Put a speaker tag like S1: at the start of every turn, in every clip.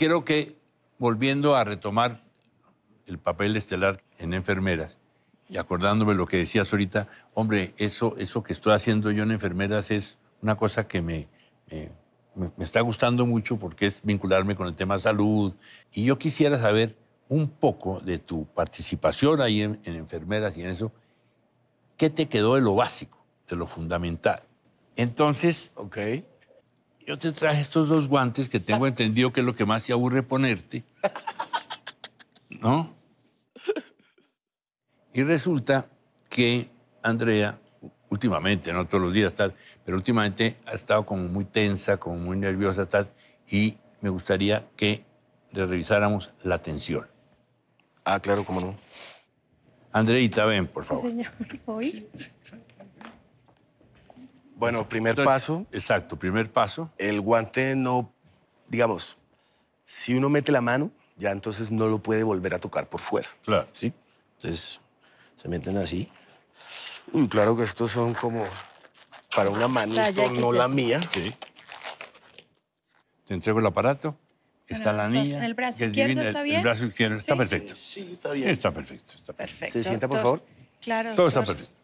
S1: Creo que, volviendo a retomar el papel estelar en enfermeras, y acordándome lo que decías ahorita, hombre, eso, eso que estoy haciendo yo en enfermeras es una cosa que me, me, está gustando mucho porque es vincularme con el tema salud. Y yo quisiera saber un poco de tu participación ahí en, enfermeras y en eso. ¿Qué te quedó de lo básico, de lo fundamental? Entonces, okay yo te traje estos dos guantes que tengo entendido que es lo que más te aburre ponerte. ¿No? Y resulta que Andrea, últimamente, no todos los días, tal, pero últimamente ha estado como muy tensa, como muy nerviosa, tal, y me gustaría que le revisáramos la tensión. Ah, claro, cómo no.
S2: Andreita, ven, por favor.
S1: Sí, señor, hoy.
S2: Bueno, primer paso. Exacto, primer paso. El guante no, digamos, si uno mete la mano, ya entonces no lo puede volver a tocar por fuera. Claro. ¿Sí? Entonces, se meten así. Y claro que estos son como para una mano, no la mía. Sí. Te entrego el aparato. Está la niña. ¿El brazo izquierdo está bien? El brazo izquierdo está perfecto. Sí, está bien. Está perfecto. perfecto. ¿Se sienta, por favor? Claro. Todo está perfecto.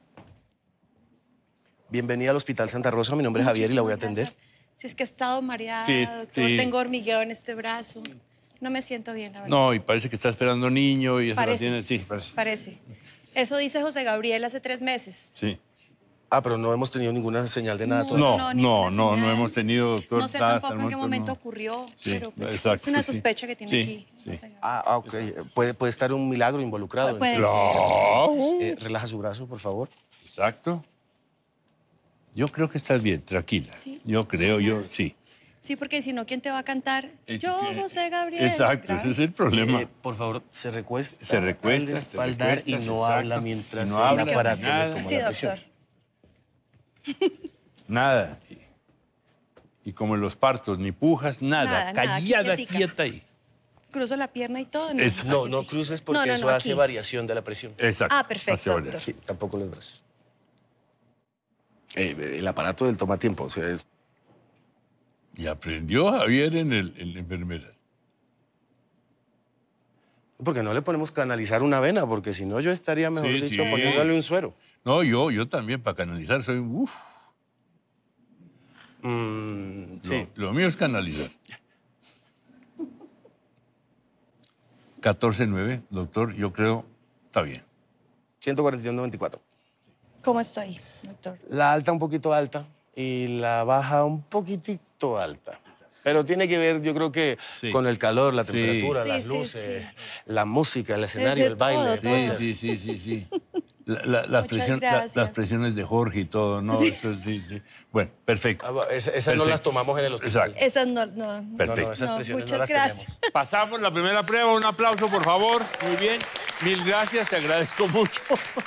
S2: Bienvenida al Hospital Santa Rosa. Mi nombre es Javier y la voy a atender. Sí, Si es que he estado mareada, doctor, tengo hormigueo en este brazo. No me siento bien, la verdad. No,
S1: y parece que está esperando niño y eso parece, tiene. Sí, parece.
S2: Parece. Eso dice José Gabriel hace tres meses. Sí. Ah, pero no hemos tenido ninguna señal de nada no, todavía. No, no, no, hemos tenido, doctor. No sé tampoco en qué momento ocurrió, pero pues, es una sospecha que tiene aquí. Ah, ah, ok. Puede, puede estar un milagro involucrado. Eh, relaja su brazo, por favor. Exacto. Yo creo que estás
S1: bien, tranquila. ¿Sí? Yo creo, yo sí.
S2: Sí, porque si no, ¿quién te va a cantar? Eh, yo, eh, José Gabriel. Exacto, ese
S1: es el problema.
S2: por favor, se recuesta.
S1: Se recuesta. Al espaldar y no habla mientras no habla para que nada. Sí, Nada. Y, como en los partos, ni pujas, nada. nada Callada, quieta
S2: ahí. Cruzo la pierna y todo. No, no, no, cruces porque eso hace variación de la presión. Exacto. Ah, perfecto. Sí, tampoco los brazos. Eh, el aparato del toma tiempo, o sea, Y aprendió Javier en, el, enfermera. Porque no le ponemos canalizar una vena, porque si no yo estaría, mejor dicho, poniéndole
S1: un suero. No, yo, yo también, para canalizar soy... Mm, sí. Lo, mío es canalizar. 14.9, doctor, yo creo, está bien.
S2: 141.94. ¿Cómo estoy, doctor? La alta un poquito alta y la baja un poquitito alta. Pero tiene que ver, yo creo que con el calor, la temperatura, las luces, la música, el escenario, el baile. Sí, sí, sí,
S1: sí, las, presiones, de Jorge y todo, ¿no? Eso, bueno, perfecto. Ah, esas no las tomamos en el hospital.
S2: Esas no, no. Perfecto. no, muchas gracias.
S1: Pasamos la primera prueba. Un aplauso, por favor. Muy bien. Mil gracias, te agradezco mucho.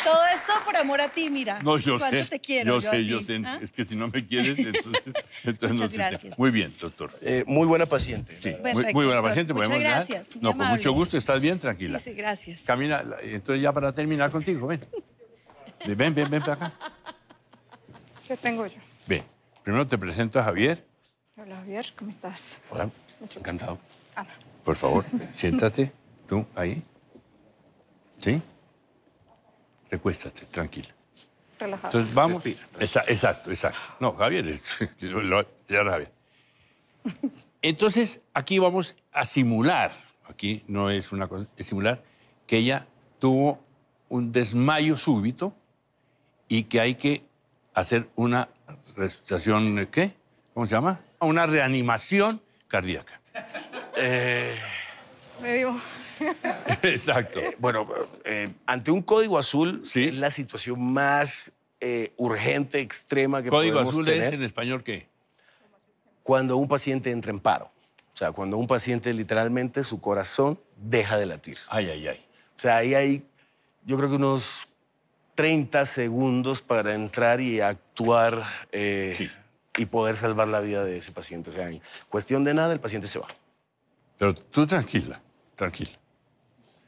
S2: Todo esto por amor a ti, mira. No, yo sé. te quiero. Yo, sé, yo sé. ¿Ah?
S1: Es que si no me quieres, entonces, entonces Muchas no gracias. Muy bien, doctor. Eh, muy buena paciente. Sí, muy, muy, buena paciente. Muchas gracias. No, con mucho gusto. Estás bien, tranquila. Sí, sí, gracias. Camina, entonces ya para terminar contigo, ven. Ven, ven, ven para acá. ¿Qué tengo yo? Ven. Primero te presento a Javier. Hola, Javier. ¿Cómo estás? Hola. Mucho Encantado. Hola. Ah, por favor, siéntate. Tú, ahí. ¿Sí? Recuéstate, tranquila. Relajado. Entonces vamos. exacto, exacto. No, Javier, ya lo sabía. Entonces, aquí vamos a simular, aquí no es una cosa, es simular que ella tuvo un desmayo súbito y que hay que hacer una resucitación, ¿qué? ¿Cómo se llama? Una reanimación cardíaca. Me digo.
S2: Exacto. Eh, bueno, eh, ante un código azul es la situación más eh, urgente, extrema que ¿Código podemos azul es en español qué? Cuando un paciente entra en paro. O sea, cuando un paciente literalmente su corazón deja de latir. Ay, ay, ay. O sea, ahí hay, yo creo que unos 30 segundos para entrar y actuar y poder salvar la vida de ese paciente. O sea, cuestión de nada, el paciente se va. Pero
S1: tú tranquila,
S2: tranquila.